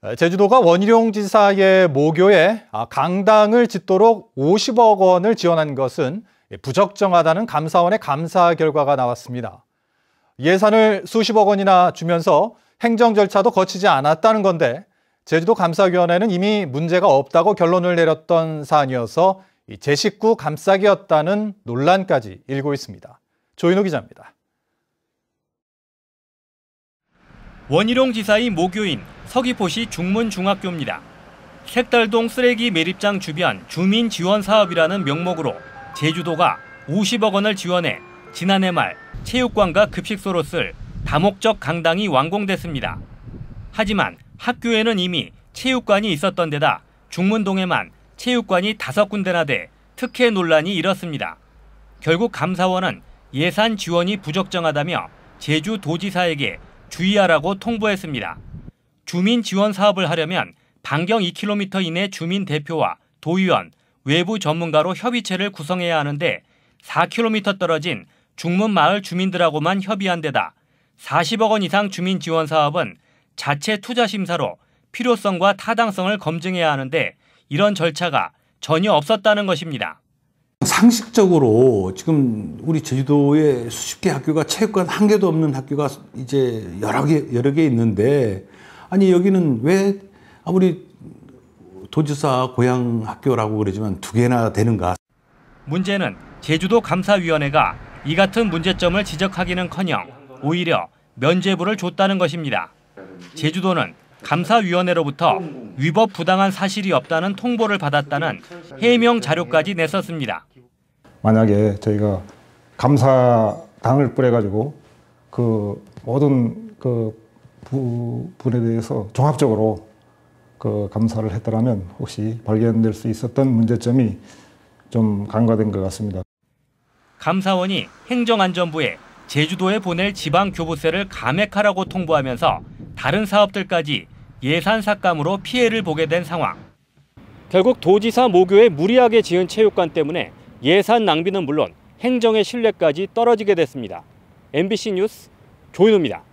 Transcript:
아, 제주도가 원희룡 지사의 모교에 아, 강당을 짓도록 50억 원을 지원한 것은 부적정하다는 감사원의 감사 결과가 나왔습니다. 예산을 수십억 원이나 주면서 행정 절차도 거치지 않았다는 건데 제주도 감사위원회는 이미 문제가 없다고 결론을 내렸던 사안이어서 제 식구 감싸기였다는 논란까지 일고 있습니다. 조인호 기자입니다. 원희룡 지사의 모교인 서귀포시 중문중학교입니다. 색달동 쓰레기 매립장 주변 주민 지원 사업이라는 명목으로 제주도가 50억 원을 지원해 지난해 말 체육관과 급식소로 쓸 다목적 강당이 완공됐습니다. 하지만 학교에는 이미 체육관이 있었던 데다 중문동에만 체육관이 다섯 군데나 돼 특혜 논란이 일었습니다. 결국 감사원은 예산 지원이 부적정하다며 제주도지사에게 주의하라고 통보했습니다. 주민 지원 사업을 하려면 반경 2km 이내 주민 대표와 도의원, 외부 전문가로 협의체를 구성해야 하는데 4km 떨어진 중문 마을 주민들하고만 협의한 데다 40억 원 이상 주민 지원 사업은 자체 투자 심사로 필요성과 타당성을 검증해야 하는데 이런 절차가 전혀 없었다는 것입니다. 상식적으로 지금 우리 제주도에 수십 개 학교가 체육관 한 개도 없는 학교가 이제 여러 개 여러 개 있는데 아니 여기는 왜 아무리 도지사 고향 학교라고 그러지만 두 개나 되는가? 문제는 제주도 감사위원회가 이 같은 문제점을 지적하기는커녕 오히려 면죄부를 줬다는 것입니다. 제주도는 감사위원회로부터 위법 부당한 사실이 없다는 통보를 받았다는 해명 자료까지 냈었습니다. 만약에 저희가 감사당을 뿌려가지고 그 모든 그 부분에 대해서 종합적으로 그 감사를 했더라면 혹시 발견될 수 있었던 문제점이 좀 간과된 것 같습니다. 감사원이 행정안전부에 제주도에 보낼 지방교부세를 감액하라고 통보하면서 다른 사업들까지 예산 삭감으로 피해를 보게 된 상황. 결국 도지사 모교에 무리하게 지은 체육관 때문에 예산 낭비는 물론 행정의 신뢰까지 떨어지게 됐습니다. MBC 뉴스 조인호입니다.